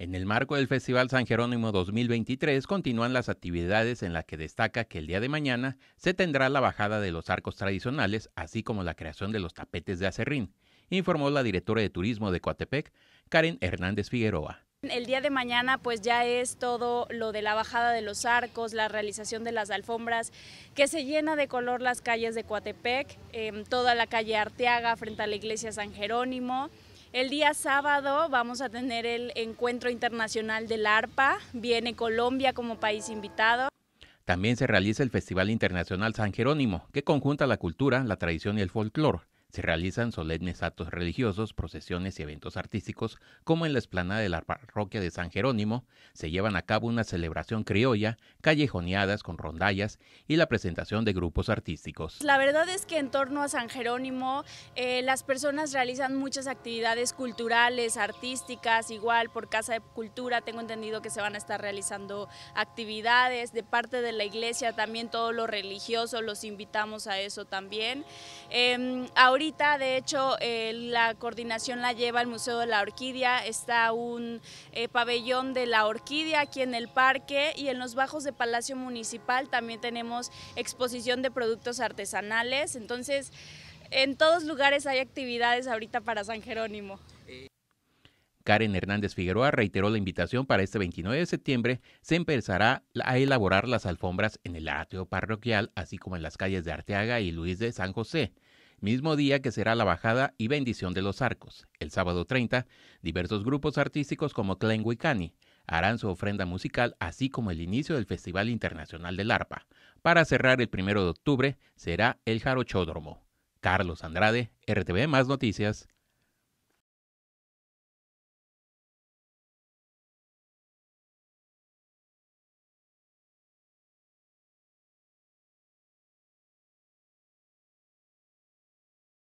En el marco del Festival San Jerónimo 2023 continúan las actividades en las que destaca que el día de mañana se tendrá la bajada de los arcos tradicionales, así como la creación de los tapetes de acerrín, informó la directora de turismo de Coatepec, Karen Hernández Figueroa. El día de mañana pues ya es todo lo de la bajada de los arcos, la realización de las alfombras, que se llena de color las calles de Coatepec, em, toda la calle Arteaga frente a la iglesia San Jerónimo, el día sábado vamos a tener el Encuentro Internacional del ARPA, viene Colombia como país invitado. También se realiza el Festival Internacional San Jerónimo, que conjunta la cultura, la tradición y el folclore. Se realizan solemnes actos religiosos, procesiones y eventos artísticos, como en la esplanada de la parroquia de San Jerónimo, se llevan a cabo una celebración criolla, callejoneadas con rondallas y la presentación de grupos artísticos. La verdad es que en torno a San Jerónimo eh, las personas realizan muchas actividades culturales, artísticas, igual por Casa de Cultura tengo entendido que se van a estar realizando actividades de parte de la iglesia, también todo lo religioso, los invitamos a eso también. ahora em, Ahorita, de hecho, eh, la coordinación la lleva el Museo de la Orquídea, está un eh, pabellón de la orquídea aquí en el parque y en los bajos de Palacio Municipal también tenemos exposición de productos artesanales, entonces en todos lugares hay actividades ahorita para San Jerónimo. Karen Hernández Figueroa reiteró la invitación para este 29 de septiembre. Se empezará a elaborar las alfombras en el atrio parroquial, así como en las calles de Arteaga y Luis de San José mismo día que será la bajada y bendición de los arcos. El sábado 30, diversos grupos artísticos como Clan Wicani harán su ofrenda musical, así como el inicio del Festival Internacional del Arpa. Para cerrar el primero de octubre será el Jarochódromo. Carlos Andrade, RTV Más Noticias,